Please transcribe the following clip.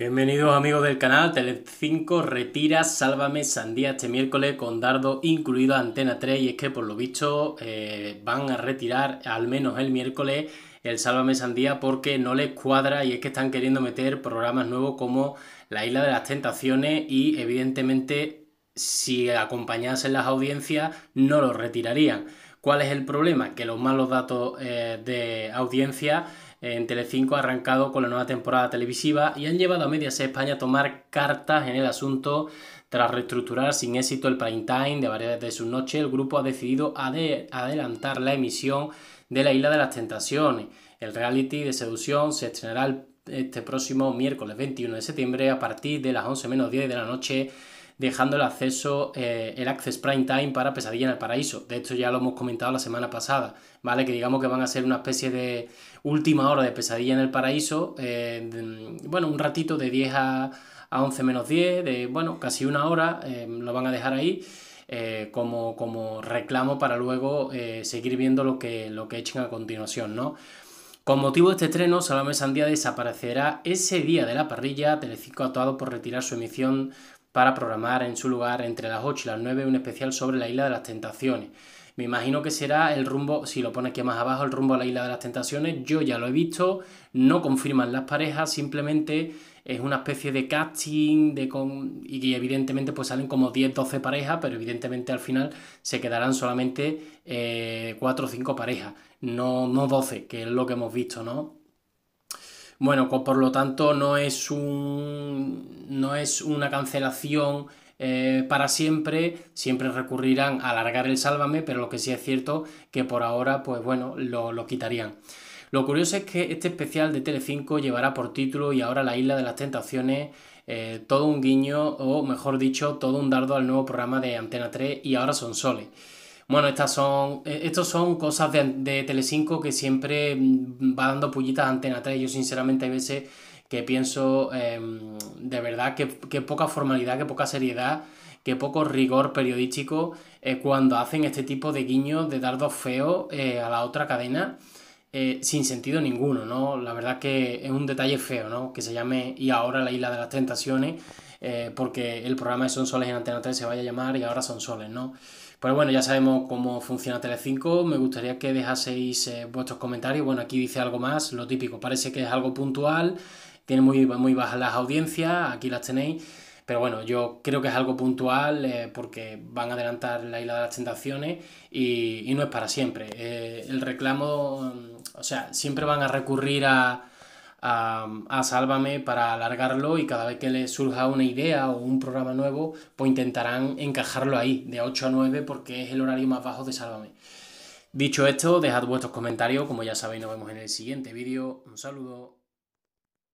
Bienvenidos amigos del canal, Tele5 retira Sálvame Sandía este miércoles con dardo incluido Antena 3 y es que por lo visto eh, van a retirar al menos el miércoles el Sálvame Sandía porque no les cuadra y es que están queriendo meter programas nuevos como La Isla de las Tentaciones y evidentemente si acompañasen las audiencias no los retirarían. ¿Cuál es el problema? Que los malos datos eh, de audiencia en Telecinco ha arrancado con la nueva temporada televisiva y han llevado a Mediaset España a tomar cartas en el asunto. Tras reestructurar sin éxito el prime time de varias de sus noches, el grupo ha decidido adelantar la emisión de La Isla de las Tentaciones. El reality de seducción se estrenará este próximo miércoles 21 de septiembre a partir de las 11 menos 10 de la noche dejando el acceso, eh, el Access Prime Time para Pesadilla en el Paraíso. De hecho, ya lo hemos comentado la semana pasada, ¿vale? Que digamos que van a ser una especie de última hora de Pesadilla en el Paraíso, eh, bueno, un ratito de 10 a, 11 menos 10, de, bueno, casi una hora, eh, lo van a dejar ahí. como, como reclamo para luego seguir viendo lo que, lo que echen a continuación, ¿no? Con motivo de este estreno, Salame Sandía desaparecerá ese día de la parrilla, Telecinco ha actuado por retirar su emisión para programar en su lugar entre las 8 y las 9 un especial sobre la Isla de las Tentaciones. Me imagino que será el rumbo, si lo pone aquí más abajo, el rumbo a la Isla de las Tentaciones. Yo ya lo he visto, no confirman las parejas, simplemente es una especie de casting de y evidentemente pues salen como 10, 12 parejas, pero evidentemente al final se quedarán solamente 4 eh, o 5 parejas, no, no 12, que es lo que hemos visto, ¿no? Bueno, por lo tanto no es, no es una cancelación eh, para siempre, siempre recurrirán a alargar el sálvame, pero lo que sí es cierto que por ahora, pues bueno, lo, quitarían. Lo curioso es que este especial de Telecinco llevará por título y ahora la Isla de las Tentaciones eh, todo un guiño o mejor dicho todo un dardo al nuevo programa de Antena 3 y ahora son soles. Bueno, estas son, eh, estos son cosas de, de Telecinco que siempre mm, va dando pullitas a Antena 3. Yo sinceramente a veces que pienso em, de verdad que, poca formalidad, que poca seriedad, que poco rigor periodístico eh, cuando hacen este tipo de guiños, de dardos feos eh, a la otra cadena. sin sentido ninguno, ¿no? La verdad que es un detalle feo, ¿no? Que se llame y ahora la isla de las tentaciones eh, porque el programa de son Sonsoles en Antena 3 se vaya a llamar y ahora son soles, ¿no? Pues bueno, ya sabemos cómo funciona Telecinco. Me gustaría que dejaseis eh, vuestros comentarios. Bueno, aquí dice algo más, lo típico. Parece que es algo puntual. Tiene muy, muy bajas las audiencias. Aquí las tenéis. Pero bueno, yo creo que es algo puntual eh, porque van a adelantar la isla de las tentaciones y, no es para siempre. el reclamo, mm, o sea, siempre van a recurrir a, a, Sálvame para alargarlo y cada vez que les surja una idea o un programa nuevo, pues intentarán encajarlo ahí, de 8 a 9, porque es el horario más bajo de Sálvame. Dicho esto, dejad vuestros comentarios, como ya sabéis, nos vemos en el siguiente vídeo. Un saludo.